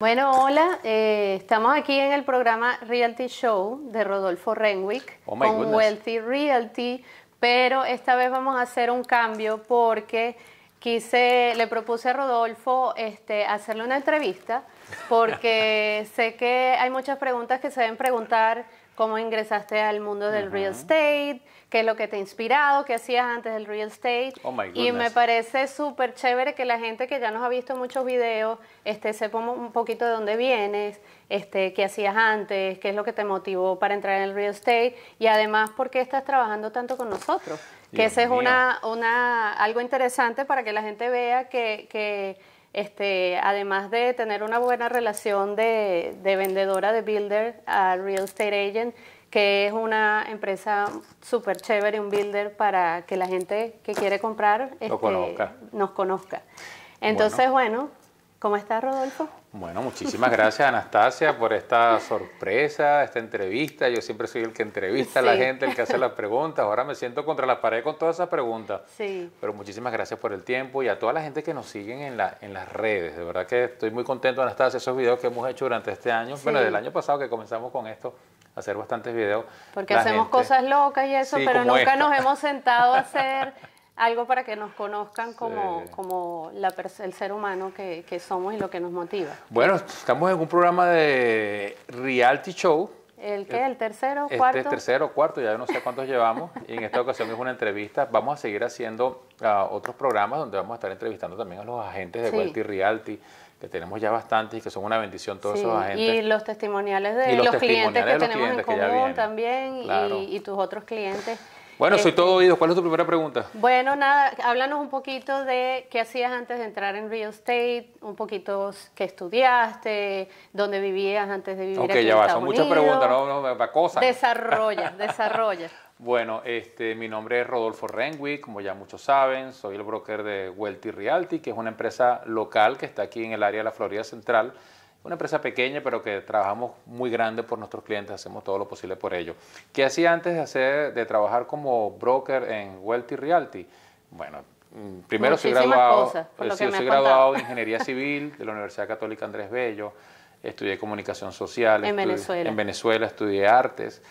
Bueno, hola, eh, estamos aquí en el programa Realty Show de Rodolfo Renwick oh con Wealthy Realty, pero esta vez vamos a hacer un cambio porque quise, le propuse a Rodolfo este, hacerle una entrevista porque sé que hay muchas preguntas que se deben preguntar cómo ingresaste al mundo del real estate, qué es lo que te ha inspirado, qué hacías antes del real estate. Oh y me parece súper chévere que la gente que ya nos ha visto muchos videos este, sepa un poquito de dónde vienes, este, qué hacías antes, qué es lo que te motivó para entrar en el real estate y además por qué estás trabajando tanto con nosotros. que eso es una, una, algo interesante para que la gente vea que este, además de tener una buena relación de, vendedora de builder a real estate agent, que es una empresa súper chévere, un builder para que la gente que quiere comprar este, nos conozca. Entonces, bueno, bueno ¿cómo estás, Rodolfo? Bueno, muchísimas gracias Anastasia por esta sorpresa, esta entrevista. Yo siempre soy el que entrevista a la gente, el que hace las preguntas. Ahora me siento contra la pared con todas esas preguntas. Sí. Pero muchísimas gracias por el tiempo y a toda la gente que nos sigue en, la, en las redes. De verdad que estoy muy contento Anastasia, esos videos que hemos hecho durante este año. Pero Bueno, del año pasado que comenzamos con esto hacer bastantes videos. Porque hacemos cosas locas y eso, pero nunca nos hemos sentado a hacer algo para que nos conozcan como, el ser humano que, que, somos y lo que nos motiva. Bueno, estamos en un programa de reality show. ¿El qué? ¿El tercero? o este ¿Cuarto? Este tercero, cuarto, ya no sé cuántos llevamos. Y en esta ocasión es una entrevista. Vamos a seguir haciendo ah, otros programas donde vamos a estar entrevistando también a los agentes de Vuelta Realty que tenemos ya bastantes y que son una bendición todos esos agentes. Y los testimoniales de los, clientes que tenemos en común también y, tus otros clientes. Bueno, soy este, todo oído. ¿Cuál es tu primera pregunta? Bueno, nada, háblanos un poquito de qué hacías antes de entrar en real estate, un poquito qué estudiaste, dónde vivías antes de vivir Ok, ya va, son muchas preguntas, no, no, no cosas. Desarrolla, desarrolla. Bueno, este, mi nombre es Rodolfo Renwick, como ya muchos saben, soy el broker de Welty Realty, que es una empresa local que está aquí en el área de la Florida Central. Una empresa pequeña, pero que trabajamos muy grande por nuestros clientes, hacemos todo lo posible por ellos. ¿Qué hacía antes de, hacer, de trabajar como broker en Wealthy Realty? Bueno, mm, primero soy graduado, eh, graduado de Ingeniería Civil de la Universidad Católica Andrés Bello, estudié Comunicación Social. En Venezuela. En Venezuela estudié Artes.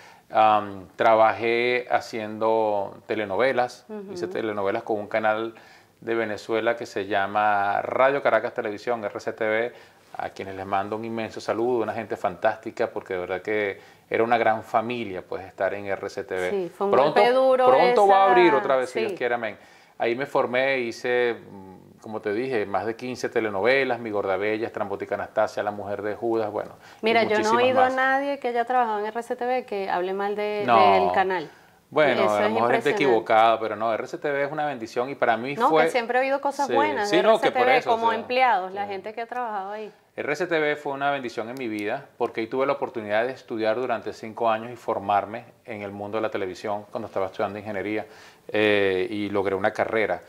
trabajé haciendo telenovelas, hice telenovelas con un canal de Venezuela que se llama Radio Caracas Televisión, RCTV, a quienes les mando un inmenso saludo, una gente fantástica, porque de verdad que era una gran familia, pues, estar en RCTV. Sí, fue pronto, duro Pronto va a abrir otra vez, si Dios quiere, amén. Ahí me formé, hice, mm, como te dije, más de 15 telenovelas, Mi Gordabella, Estrambótica Anastasia, La Mujer de Judas, bueno. Mira, yo no he oído a nadie que haya trabajado en RCTV que hable mal de, del canal. Bueno, a lo mejor gente equivocada, pero no, RCTV es una bendición y para mí fue... No, que siempre ha habido cosas buenas RCTV, como empleados, la gente que ha trabajado ahí. RCTV fue una bendición en mi vida porque ahí tuve la oportunidad de estudiar durante cinco años y formarme en el mundo de la televisión cuando estaba estudiando ingeniería eh, y logré una carrera.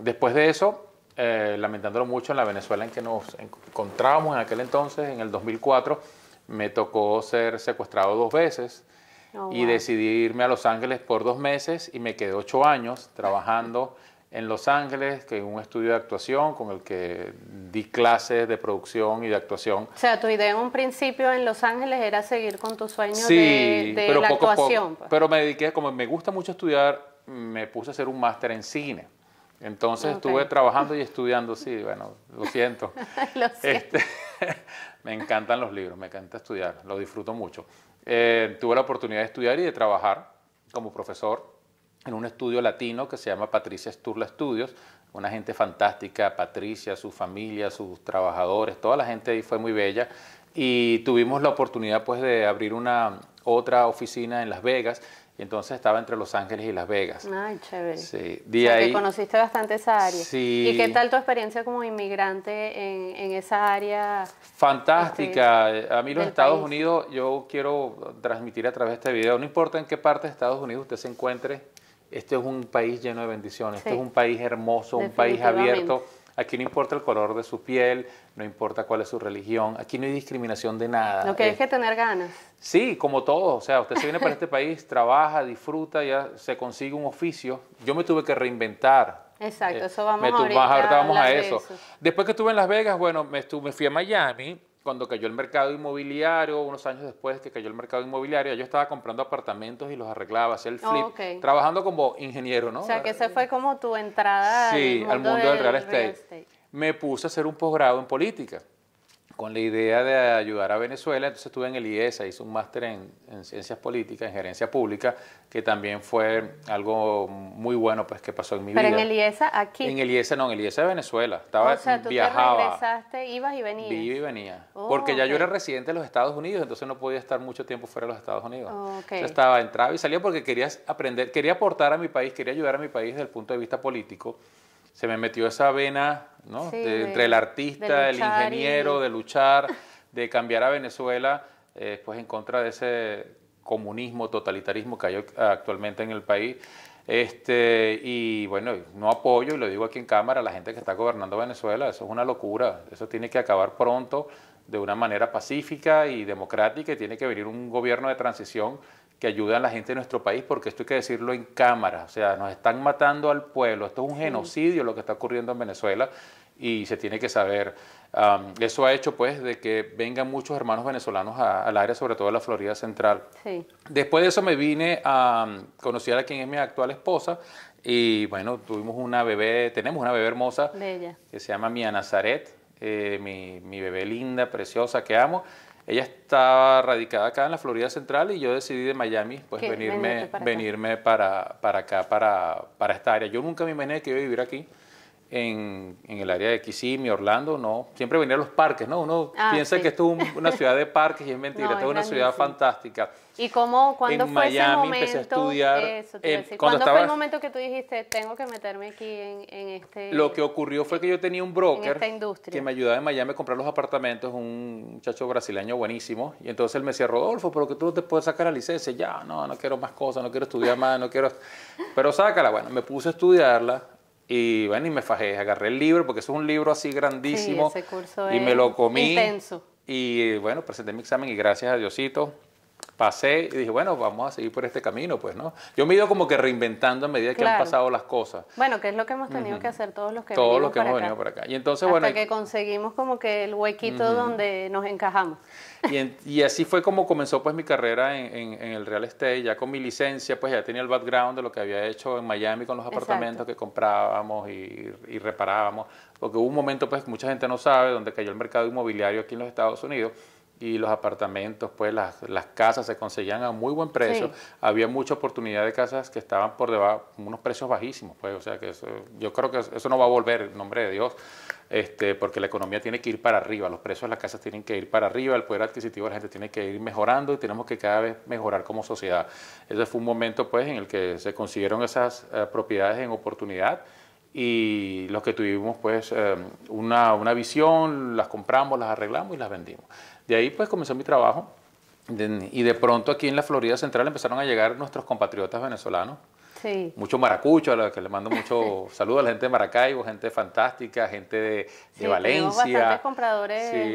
después de eso, eh, lamentándolo mucho, en la Venezuela en que nos encontrábamos en aquel entonces, en el 2004, me tocó ser secuestrado dos veces Oh, y decidí irme a Los Ángeles por dos meses y me quedé ocho años trabajando en Los Ángeles, que es un estudio de actuación con el que di clases de producción y de actuación. O sea, tu idea en un principio en Los Ángeles era seguir con tus sueños de, de pero la actuación. Pues. Pero me dediqué, como me gusta mucho estudiar, me puse a hacer un máster en cine. Entonces estuve trabajando y estudiando, sí, bueno, lo siento. lo siento. Este, me encantan los libros, me encanta estudiar, lo disfruto mucho. Eh, tuve la oportunidad de estudiar y de trabajar como profesor en un estudio latino que se llama Patricia Sturla Studios, una gente fantástica, Patricia, su familia, sus trabajadores, toda la gente ahí fue muy bella y tuvimos la oportunidad pues de abrir una otra oficina en Las Vegas y entonces estaba entre Los Ángeles y Las Vegas. Ay, chévere. Sí, que conociste bastante esa área. Sí. ¿Y qué tal tu experiencia como inmigrante en, esa área? Fantástica. Este, a mí los Estados Unidos, yo quiero transmitir a través de este video, no importa en qué parte de Estados Unidos usted se encuentre, este es un país lleno de bendiciones, este es un país hermoso, un país abierto Aquí no importa el color de su piel, no importa cuál es su religión, aquí no hay discriminación de nada. Lo que es eh, que tener ganas. Sí, como todo. O sea, usted se viene para este país, trabaja, disfruta, ya se consigue un oficio. Yo me tuve que reinventar. Exacto, eh, eso vamos, me ver. ahorita vamos a eso. Después que estuve en Las Vegas, bueno, me, estuve, me fui a Miami cuando cayó el mercado inmobiliario, unos años después que cayó el mercado inmobiliario, yo estaba comprando apartamentos y los arreglaba, hacía el oh, flip, trabajando como ingeniero, ¿no? O sea, que esa fue como tu entrada al mundo, del, real estate. Me puse a hacer un posgrado en política con la idea de ayudar a Venezuela. Entonces estuve en el IESA, hice un máster en, ciencias políticas, en gerencia pública, que también fue algo muy bueno pues que pasó en mi vida. Pero en el IESA aquí. En el IESA no, en el IESA de Venezuela. Estaba, o sea, tú regresaste, ibas y venías. Iba y venía. Oh, porque ya yo era residente de los Estados Unidos, entonces no podía estar mucho tiempo fuera de los Estados Unidos. Oh, estaba, entraba y salía porque quería aprender, quería aportar a mi país, quería ayudar a mi país desde el punto de vista político. Se me metió esa vena entre el artista, el ingeniero, de luchar, de cambiar a Venezuela, eh, pues en contra de ese comunismo, totalitarismo que hay actualmente en el país. Este, y bueno, no apoyo, y lo digo aquí en cámara, a la gente que está gobernando Venezuela, eso es una locura, eso tiene que acabar pronto de una manera pacífica y democrática y tiene que venir un gobierno de transición que ayudan a la gente de nuestro país, porque esto hay que decirlo en cámara, o sea, nos están matando al pueblo, esto es un genocidio lo que está ocurriendo en Venezuela y se tiene que saber. eso ha hecho pues de que vengan muchos hermanos venezolanos al área, sobre todo a la Florida Central. Sí. Después de eso me vine a conocer a quien es mi actual esposa y bueno, tuvimos una bebé, tenemos una bebé hermosa que se llama Mia Nazaret, eh, mi, mi bebé linda, preciosa, que amo. Ella estaba radicada acá en la Florida Central y yo decidí de Miami pues venirme, para venirme Para, para acá, para, esta área. Yo nunca me imaginé que iba a vivir aquí. En, el área de Kissimmee, Orlando, no. Siempre venía a los parques, ¿no? Uno ah, piensa que esto es una ciudad de parques y es mentira, es una ciudad fantástica. ¿Y cómo, cuándo fue ese momento? estudiar, fue el momento que tú dijiste, tengo que meterme aquí en, este... Lo que ocurrió fue que yo tenía un broker que me ayudaba en Miami a comprar los apartamentos, un muchacho brasileño buenísimo, y entonces él me decía, Rodolfo, pero que tú no te puedes sacar la licencia, ya, no, no quiero más cosas, no quiero estudiar más, no quiero... Pero sácala, bueno, me puse a estudiarla, y bueno, y me fajé, agarré el libro, porque eso es un libro así grandísimo. y me lo comí. Y bueno, presenté mi examen y gracias a Diosito pasé y dije, bueno, vamos a seguir por este camino, pues, ¿no? Yo me he ido como que reinventando a medida que han pasado las cosas. Bueno, que es lo que hemos tenido que hacer todos los que Todos los que hemos acá. venido por acá. Y entonces, bueno. Hasta que conseguimos como que el huequito donde nos encajamos. Y, así fue como comenzó pues mi carrera en, el real estate, ya con mi licencia, pues ya tenía el background de lo que había hecho en Miami con los apartamentos que comprábamos y, y reparábamos, porque hubo un momento pues mucha gente no sabe, donde cayó el mercado inmobiliario aquí en los Estados Unidos y los apartamentos, pues las, las, casas se conseguían a muy buen precio. Había mucha oportunidad de casas que estaban por debajo, unos precios bajísimos, pues, o sea que yo creo que eso no va a volver, en nombre de Dios, este, porque la economía tiene que ir para arriba, los precios de las casas tienen que ir para arriba, el poder adquisitivo de la gente tiene que ir mejorando y tenemos que cada vez mejorar como sociedad. Ese fue un momento, pues, en el que se consiguieron esas eh, propiedades en oportunidad y los que tuvimos pues eh, una, una visión, las compramos, las arreglamos y las vendimos. De ahí pues comenzó mi trabajo y de pronto aquí en la Florida Central empezaron a llegar nuestros compatriotas venezolanos. Sí. Mucho maracucho, a los que le mando mucho saludos a la gente de Maracaibo, gente fantástica, gente de, de Valencia. compradores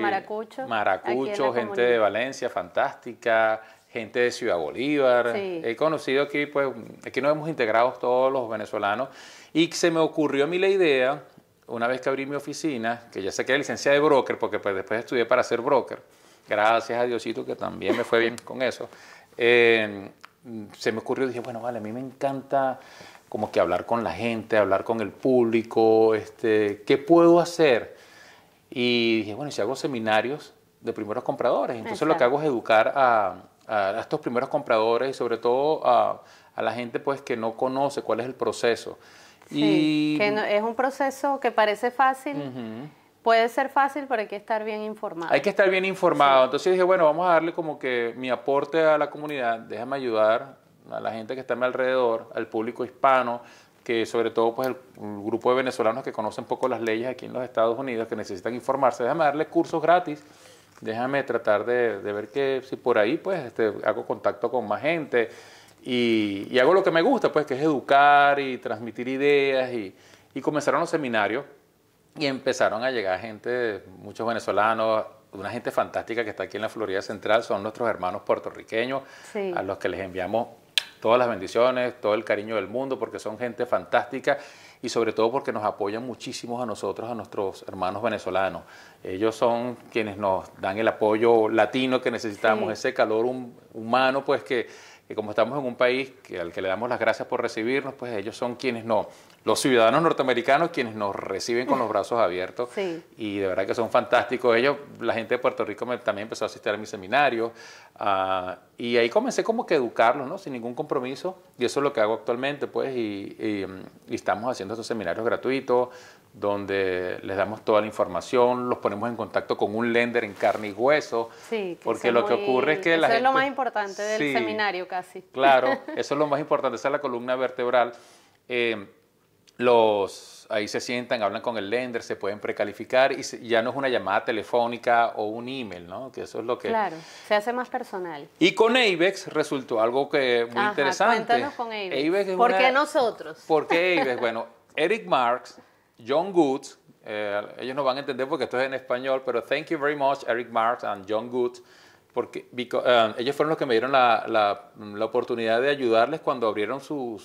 maracucho. gente de Valencia, fantástica, gente de Ciudad Bolívar. He conocido aquí, pues, aquí nos hemos integrado todos los venezolanos. Y se me ocurrió a mí la idea, una vez que abrí mi oficina, que ya saqué la licencia de broker, porque pues después estudié para ser broker Gracias a Diosito que también me fue bien con eso. Eh, se me ocurrió, dije, bueno, vale, a mí me encanta como que hablar con la gente, hablar con el público, este, ¿qué puedo hacer? Y dije, bueno, si hago seminarios de primeros compradores, entonces lo que hago es educar a, estos primeros compradores y sobre todo a, la gente pues que no conoce cuál es el proceso. que es un proceso que parece fácil. Puede ser fácil, pero hay que estar bien informado. Hay que estar bien informado. Entonces dije, bueno, vamos a darle como que mi aporte a la comunidad, déjame ayudar a la gente que está a mi alrededor, al público hispano, que sobre todo pues el, grupo de venezolanos que conocen poco las leyes aquí en los Estados Unidos, que necesitan informarse, déjame darle cursos gratis, déjame tratar de, ver que si por ahí pues este, hago contacto con más gente y, hago lo que me gusta, pues que es educar y transmitir ideas y, y comenzaron los seminarios y empezaron a llegar gente, muchos venezolanos, una gente fantástica que está aquí en la Florida Central, son nuestros hermanos puertorriqueños, a los que les enviamos todas las bendiciones, todo el cariño del mundo, porque son gente fantástica y sobre todo porque nos apoyan muchísimo a nosotros, a nuestros hermanos venezolanos. Ellos son quienes nos dan el apoyo latino que necesitamos, ese calor humano, pues que que como estamos en un país que, al que le damos las gracias por recibirnos, pues ellos son quienes no, los ciudadanos norteamericanos quienes nos reciben con los brazos abiertos sí. y de verdad que son fantásticos. Ellos, la gente de Puerto Rico también empezó a asistir a mis seminarios ah, y ahí comencé como que educarlos, ¿no? Sin ningún compromiso y eso es lo que hago actualmente, pues, y estamos haciendo estos seminarios gratuitos, donde les damos toda la información, los ponemos en contacto con un lender en carne y hueso, sí, porque lo que ocurre es que eso es lo más importante del seminario casi. Claro, eso es lo más importante, esa es la columna vertebral. Eh, los ahí se sientan, hablan con el lender, se pueden precalificar y ya no es una llamada telefónica o un email, ¿no? Que eso es lo que Claro, se hace más personal. Y con AVEX resultó algo que muy interesante. Cuéntanos con AVEX, ¿Por qué nosotros? ¿Por qué bueno, Eric Marx. John Goods, eh, ellos no van a entender porque esto es en español, pero thank you very much Eric Marks and John Goods, porque eh, ellos fueron los que me dieron la, la, oportunidad de ayudarles cuando abrieron su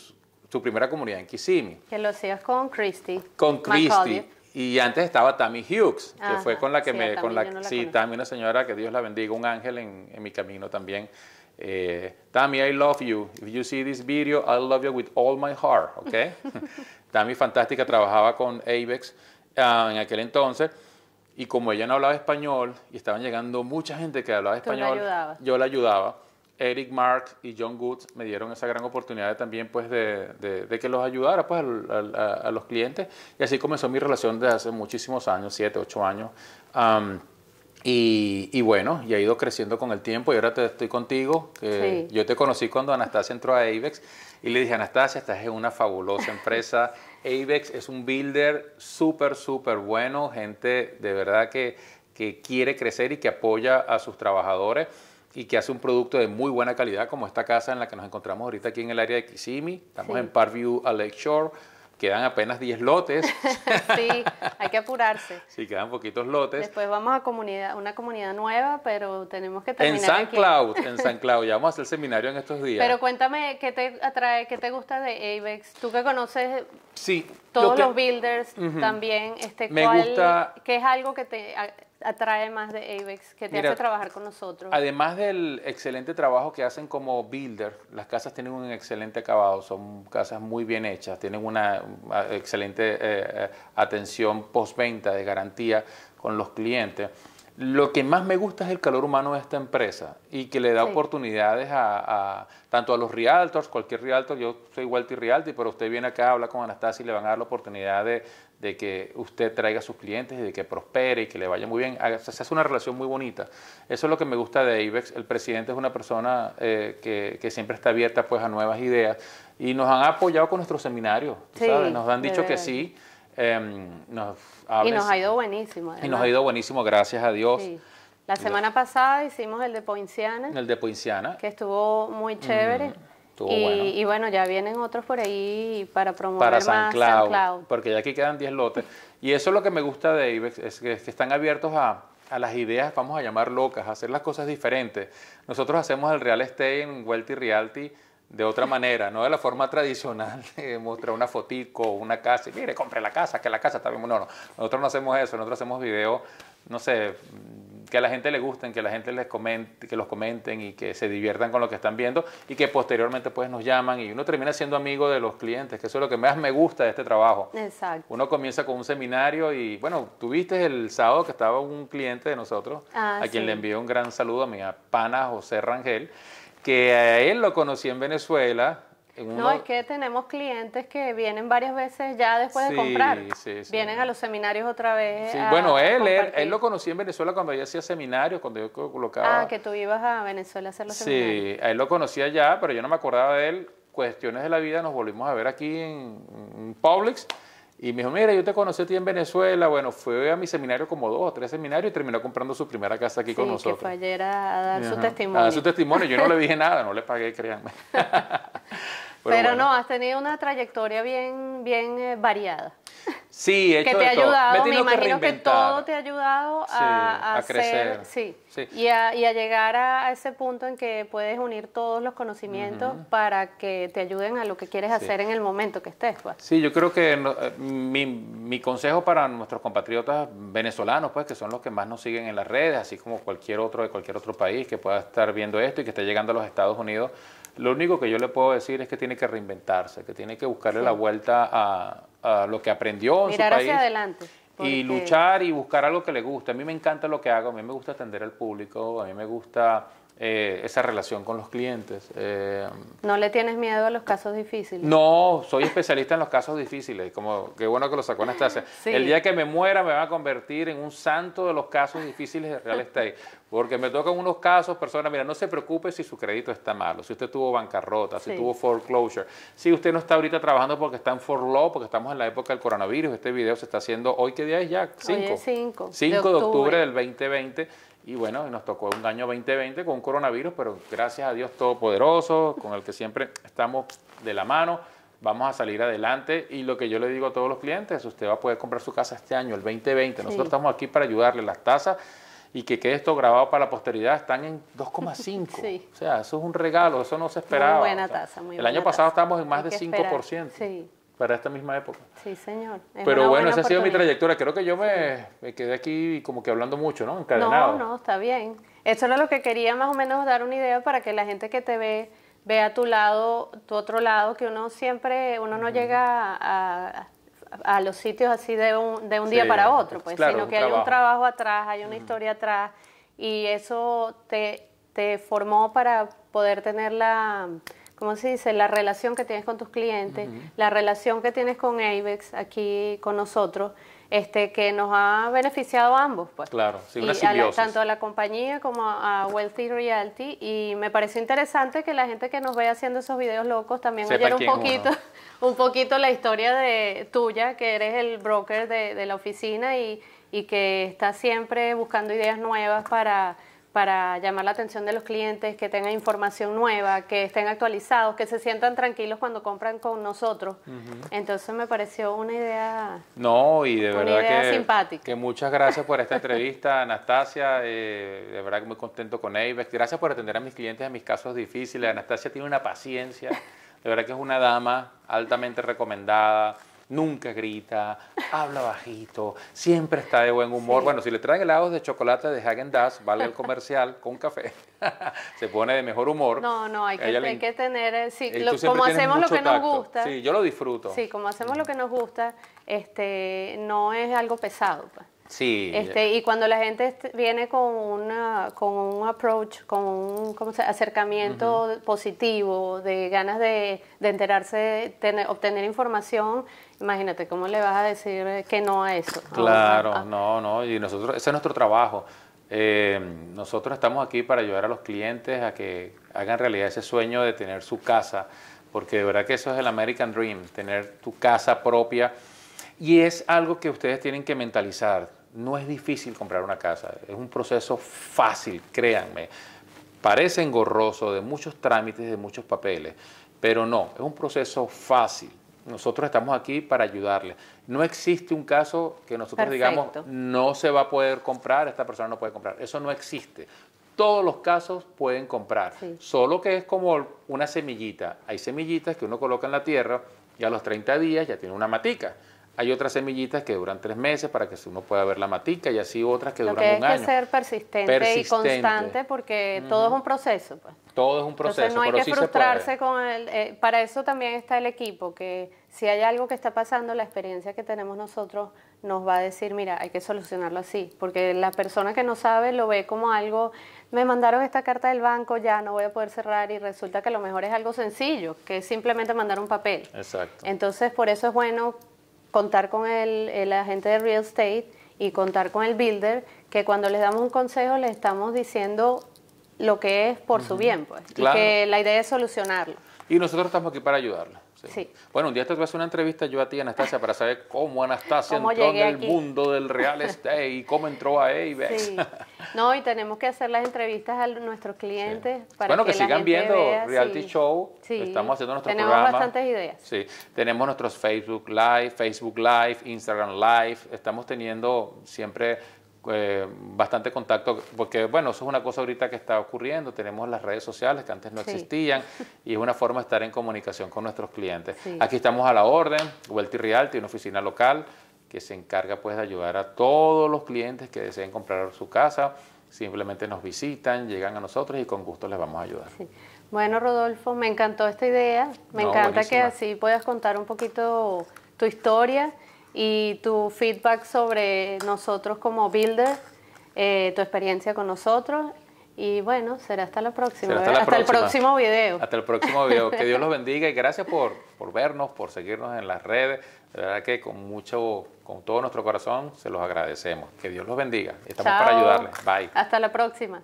primera comunidad en Kissimmee. Que lo hacías con Christy. Con Christy. Y antes estaba Tammy Hughes, que fue con la que me... con la, sí, Tammy, una señora que Dios la bendiga, un ángel en, en mi camino también. Eh, Tammy, I love you. If you see this video, I love you with all my heart. Okay? Tammy, fantástica, trabajaba con Avex ah, en aquel entonces. Y como ella no hablaba español y estaban llegando mucha gente que hablaba español, yo la ayudaba. Eric Mark y John Goods me dieron esa gran oportunidad también pues, de, que los ayudara pues, a, los clientes. Y así comenzó mi relación desde hace muchísimos años, siete, ocho años. Y, bueno, y ha ido creciendo con el tiempo y ahora te, estoy contigo. Yo te conocí cuando Anastasia entró a Avex y le dije, Anastasia, esta es una fabulosa empresa. Avex es un builder súper, súper bueno, gente de verdad que, que quiere crecer y que apoya a sus trabajadores y que hace un producto de muy buena calidad, como esta casa en la que nos encontramos ahorita aquí en el área de Kissimmee. Estamos en Parkview a Shore quedan apenas 10 lotes. sí, hay que apurarse. Sí, quedan poquitos lotes. Después vamos a comunidad, una comunidad nueva, pero tenemos que terminar. En San Cloud, en San Cloud, ya vamos a hacer el seminario en estos días. Pero cuéntame qué te atrae, qué te gusta de AVEX? Tú que conoces sí, todos los builders también, este, cuál, ¿qué es algo que te atrae más de AVEX, que te hace trabajar con nosotros? Además del excelente trabajo que hacen como builder, las casas tienen un excelente acabado, son casas muy bien hechas, tienen una excelente eh, eh, atención postventa de garantía con los clientes. Lo que más me gusta es el calor humano de esta empresa y que le da oportunidades a, tanto a los realtors, cualquier realtor, yo soy Walter Realty, pero usted viene acá, habla con Anastasia y le van a dar la oportunidad de, que usted traiga a sus clientes y de que prospere y que le vaya muy bien. Se hace una relación muy bonita. Eso es lo que me gusta de IBEX. El presidente es una persona eh, que, siempre está abierta pues, a nuevas ideas y nos han apoyado con nuestros seminarios. Nos han dicho que sí. Em, y nos ha ido buenísimo. Y nos ha ido buenísimo, gracias a Dios. La semana pasada hicimos el de Poinciana. El de Poinciana. Que estuvo muy mm, chévere. y, bueno. ya vienen otros por ahí para promover para San más Porque ya aquí quedan 10 lotes. Y eso es lo que me gusta de IBEX, es que, están abiertos a, las ideas, vamos a llamar locas, a hacer las cosas diferentes. Nosotros hacemos el real estate en Wealthy Realty de otra manera, no de la forma tradicional de mostrar una fotico, una casa, y mire, compre la casa, que la casa está bien. No, no, nosotros no hacemos eso, nosotros hacemos videos, no sé, mm, que a la gente le gusten, que la gente les comente, que los comenten y que se diviertan con lo que están viendo y que posteriormente pues nos llaman y uno termina siendo amigo de los clientes, que eso es lo que más me gusta de este trabajo. Exacto. Uno comienza con un seminario y bueno, tuviste el sábado que estaba un cliente de nosotros, ah, a quien le envió un gran saludo a mi pana José Rangel que a él lo conocí en Venezuela. No, es que tenemos clientes que vienen varias veces ya después de comprar. vienen a los seminarios otra vez. bueno, él, él, lo conocí en Venezuela cuando yo hacía seminarios, cuando yo colocaba. Ah, que tú ibas a Venezuela a hacer los seminarios. Sí, a él lo conocía ya, pero yo no me acordaba de él. Cuestiones de la vida, nos volvimos a ver aquí en, en Publix y me dijo, mira, yo te conocí a ti en Venezuela. Bueno, fue a mi seminario como dos o tres seminarios y terminó comprando su primera casa aquí con nosotros. que fue ayer a dar su testimonio. A su testimonio. Yo no le dije nada, no le pagué, créanme. Pero, no, has tenido una trayectoria bien, bien eh, variada. Sí, he hecho que te ha ayudado, me, imagino que, todo te ha ayudado a, crecer, sí, Y, a, llegar a ese punto en que puedes unir todos los conocimientos para que te ayuden a lo que quieres hacer en el momento que estés. Pues. Sí, yo creo que eh, mi, mi, consejo para nuestros compatriotas venezolanos, pues, que son los que más nos siguen en las redes, así como cualquier otro de cualquier otro país que pueda estar viendo esto y que esté llegando a los Estados Unidos, lo único que yo le puedo decir es que tiene que reinventarse, que tiene que buscarle la vuelta a, lo que aprendió en su país. adelante. Y luchar y buscar algo que le guste. A mí me encanta lo que hago, a mí me gusta atender al público, a mí me gusta eh, esa relación con los clientes. Eh, ¿No le tienes miedo a los casos difíciles? No, soy especialista en los casos difíciles. Como qué bueno que lo sacó Anastasia. El día que me muera me va a convertir en un santo de los casos difíciles de real estate. Porque me tocan unos casos, personas, mira, no se preocupe si su crédito está malo, si usted tuvo bancarrota, si tuvo foreclosure, si usted no está ahorita trabajando porque está en forlow, porque estamos en la época del coronavirus. Este video se está haciendo hoy, ¿qué día es ya? Cinco. Cinco. 5 de octubre del 2020 y bueno, nos tocó un año 2020 con coronavirus, pero gracias a Dios Todopoderoso, con el que siempre estamos de la mano, vamos a salir adelante. Y lo que yo le digo a todos los clientes, usted va a poder comprar su casa este año, el 2020. Nosotros estamos aquí para ayudarle. Las tasas y que quede esto grabado para la posteridad están en 2,5. O sea, eso es un regalo, eso no se esperaba. Muy buena tasa, El año pasado estábamos en más de 5%. Sí para esta misma época. Sí, señor. Pero bueno, esa ha sido mi trayectoria. Creo que yo me, quedé aquí como que hablando mucho, ¿no? Encadenado. No, no, está bien. Eso era lo que quería más o menos dar una idea para que la gente que te ve vea tu lado, tu otro lado, que uno siempre, uno no llega a, los sitios así de un, de un día para otro, pues, sino que hay un trabajo atrás, hay una historia atrás, y eso te formó para poder tener la ¿cómo se dice? La relación que tienes con tus clientes, la relación que tienes con Avex aquí con nosotros, este, que nos ha beneficiado a ambos, pues. Claro, sí, una tanto a la compañía como a, Wealthy Realty. Y me pareció interesante que la gente que nos ve haciendo esos videos locos también un poquito, un poquito la historia de tuya, que eres el broker de, la oficina y, y que está siempre buscando ideas nuevas para para llamar la atención de los clientes, que tengan información nueva, que estén actualizados, que se sientan tranquilos cuando compran con nosotros. Entonces me pareció una idea. No, y de verdad que, simpática. que muchas gracias por esta entrevista, Anastasia. Eh, de verdad que muy contento con Aves. Gracias por atender a mis clientes en mis casos difíciles. Anastasia tiene una paciencia. De verdad que es una dama altamente recomendada nunca grita, habla bajito, siempre está de buen humor. Bueno, si le traen helados de chocolate de Hagen Dazs, vale el comercial, con café, se pone de mejor humor. No, no, hay que, tener, eh, sí, eh, como hacemos lo que nos gusta. Sí, yo lo disfruto. Sí, como hacemos lo que nos gusta, este, no es algo pesado. Pues. Sí. Este, y cuando la gente viene con, con un approach, con un acercamiento positivo, de ganas de, enterarse, obtener información, imagínate cómo le vas a decir que no a eso. Claro, ah, ah. no, no, y nosotros, ese es nuestro trabajo. Eh, nosotros estamos aquí para ayudar a los clientes a que hagan realidad ese sueño de tener su casa, porque de verdad que eso es el American Dream, tener tu casa propia. Y es algo que ustedes tienen que mentalizar. No es difícil comprar una casa, es un proceso fácil, créanme. Parece engorroso, de muchos trámites, de muchos papeles, pero no, es un proceso fácil. Nosotros estamos aquí para ayudarles. No existe un caso que nosotros digamos no se va a poder comprar, esta persona no puede comprar. Eso no existe. Todos los casos pueden comprar, solo que es como una semillita. Hay semillitas que uno coloca en la tierra y a los 30 días ya tiene una matica. Hay otras semillitas que duran tres meses para que uno pueda ver la matica y así otras que duran un año. Hay que ser persistente, y constante porque todo es un proceso. Pues. Todo es un proceso. no hay que frustrarse con el. Eh, para eso también está el equipo, que si hay algo que está pasando, la experiencia que tenemos nosotros nos va a decir, mira, hay que solucionarlo así, porque la persona que no sabe lo ve como algo, me mandaron esta carta del banco, ya no voy a poder cerrar y resulta que a lo mejor es algo sencillo, que es simplemente mandar un papel. Exacto. Entonces, por eso es bueno contar con el, agente de real estate y contar con el builder, que cuando les damos un consejo les estamos diciendo lo que es por su bien, pues, y que la idea es solucionarlo. Y nosotros estamos aquí para ayudarla. Sí. Bueno, un día te voy a hacer una entrevista yo a ti, Anastasia, para saber cómo Anastasia entró en el mundo del real estate y cómo entró a ABEX. Sí. No, y tenemos que hacer las entrevistas a nuestros clientes para bueno, que, sigan viendo Reality Show. Estamos haciendo nuestro tenemos Tenemos bastantes ideas. Sí. Tenemos nuestros Facebook Live, Facebook Live, Instagram Live. Estamos teniendo siempre eh, bastante contacto, porque bueno, eso es una cosa ahorita que está ocurriendo, tenemos las redes sociales que antes no existían y es una forma de estar en comunicación con nuestros clientes. Aquí estamos a la orden, Welty Realty, una oficina local que se encarga pues de ayudar a todos los clientes que deseen comprar su casa, simplemente nos visitan, llegan a nosotros y con gusto les vamos a ayudar. Bueno, Rodolfo, me encantó esta idea, me encanta que así puedas contar un poquito tu historia y tu feedback sobre nosotros como builders, eh, tu experiencia con nosotros. Y bueno, será hasta la próxima. hasta, el próximo video. Hasta el próximo video. que Dios los bendiga y gracias por, por vernos, por seguirnos en las redes. De verdad que con mucho, con todo nuestro corazón se los agradecemos. Que Dios los bendiga. Estamos para ayudarles. Bye. Hasta la próxima.